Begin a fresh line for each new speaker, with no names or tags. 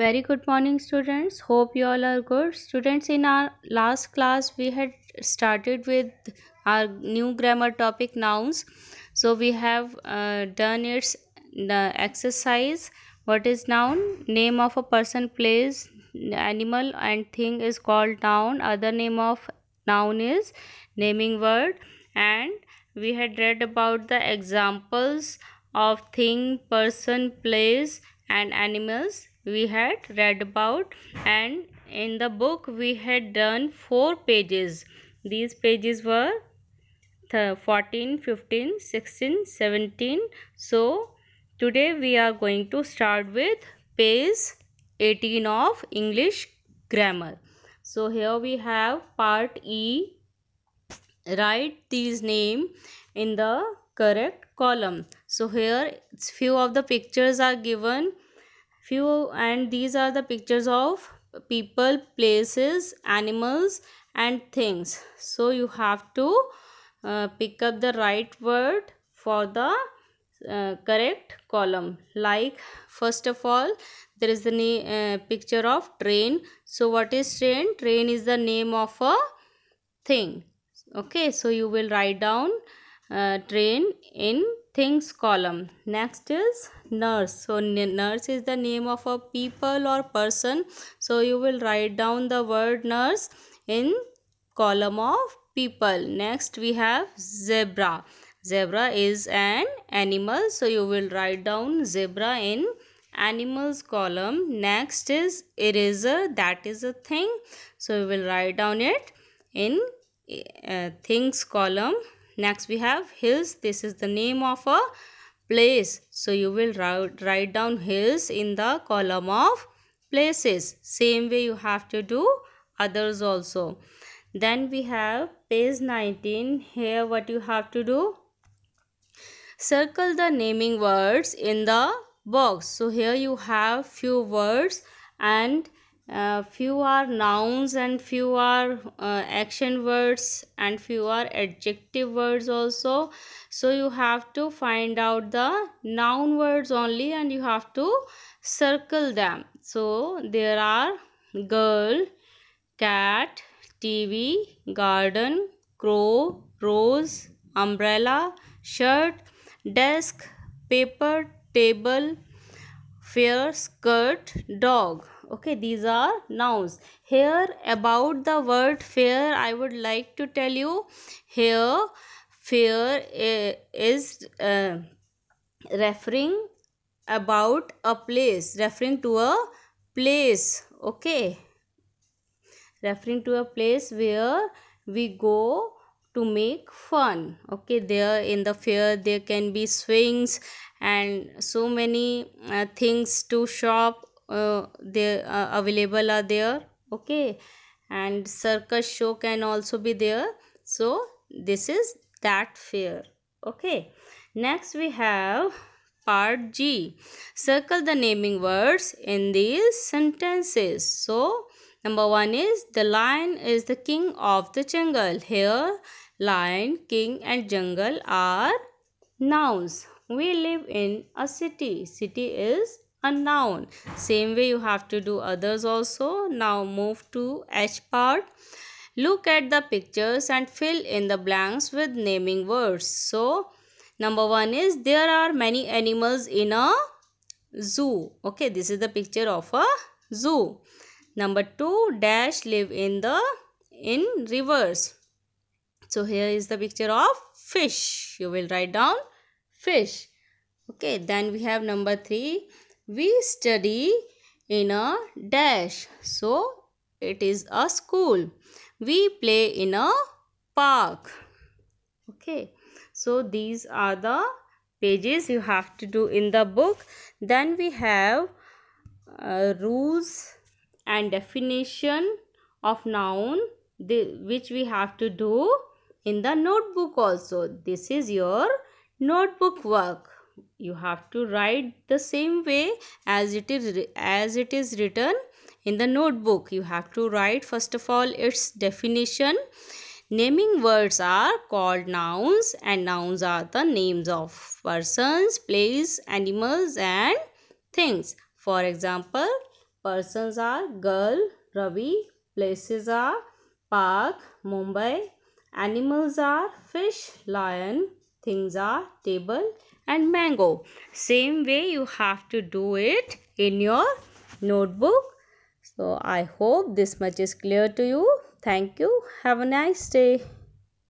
very good morning students hope you all are good students in our last class we had started with our new grammar topic nouns so we have uh, done its exercise what is noun name of a person place animal and thing is called noun other name of noun is naming word and we had read about the examples of thing person place and animals we had read about and in the book we had done four pages these pages were 14 15 16 17 so today we are going to start with page 18 of english grammar so here we have part e write these name in the correct column so here few of the pictures are given few and these are the pictures of people places animals and things so you have to uh, pick up the right word for the uh, correct column like first of all there is the uh, picture of train so what is train train is the name of a thing okay so you will write down uh, train in things column next is nurse so nurse is the name of a people or person so you will write down the word nurse in column of people next we have zebra zebra is an animal so you will write down zebra in animals column next is eraser that is a thing so we will write down it in uh, things column Next we have hills. This is the name of a place. So you will write, write down hills in the column of places. Same way you have to do others also. Then we have page 19. Here what you have to do? Circle the naming words in the box. So here you have few words and uh, few are nouns and few are uh, action words and few are adjective words also so you have to find out the noun words only and you have to circle them so there are girl cat tv garden crow rose umbrella shirt desk paper table fair skirt dog okay these are nouns here about the word fair i would like to tell you here fair is uh, referring about a place referring to a place okay referring to a place where we go to make fun okay there in the fair there can be swings and so many uh, things to shop uh, they uh, available are there okay and circus show can also be there so this is that fair okay next we have part g circle the naming words in these sentences so number one is the lion is the king of the jungle here lion king and jungle are nouns we live in a city city is a noun same way you have to do others also now move to h part look at the pictures and fill in the blanks with naming words so number one is there are many animals in a zoo okay this is the picture of a zoo number two dash live in the in rivers so here is the picture of fish you will write down fish okay then we have number three we study in a dash. So, it is a school. We play in a park. Okay. So, these are the pages you have to do in the book. Then we have uh, rules and definition of noun the, which we have to do in the notebook also. This is your notebook work you have to write the same way as it is as it is written in the notebook you have to write first of all its definition naming words are called nouns and nouns are the names of persons place animals and things for example persons are girl ravi places are park mumbai animals are fish lion things are table and mango. Same way you have to do it in your notebook. So I hope this much is clear to you. Thank you. Have a nice day.